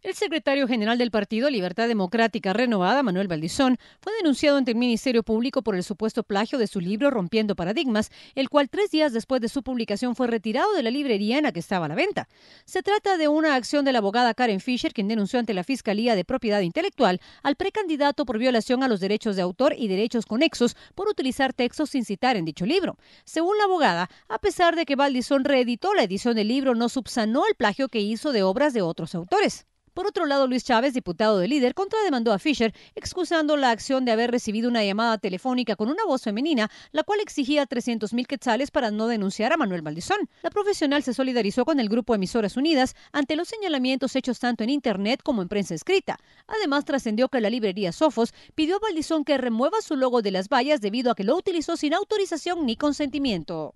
El secretario general del partido Libertad Democrática Renovada, Manuel Valdizón, fue denunciado ante el Ministerio Público por el supuesto plagio de su libro Rompiendo Paradigmas, el cual tres días después de su publicación fue retirado de la librería en la que estaba a la venta. Se trata de una acción de la abogada Karen Fisher, quien denunció ante la Fiscalía de Propiedad Intelectual al precandidato por violación a los derechos de autor y derechos conexos por utilizar textos sin citar en dicho libro. Según la abogada, a pesar de que Valdizón reeditó la edición del libro, no subsanó el plagio que hizo de obras de otros autores. Por otro lado, Luis Chávez, diputado de líder, contrademandó a Fisher, excusando la acción de haber recibido una llamada telefónica con una voz femenina, la cual exigía 300 mil quetzales para no denunciar a Manuel Valdizón. La profesional se solidarizó con el grupo Emisoras Unidas ante los señalamientos hechos tanto en Internet como en prensa escrita. Además, trascendió que la librería Sofos pidió a Valdizón que remueva su logo de las vallas debido a que lo utilizó sin autorización ni consentimiento.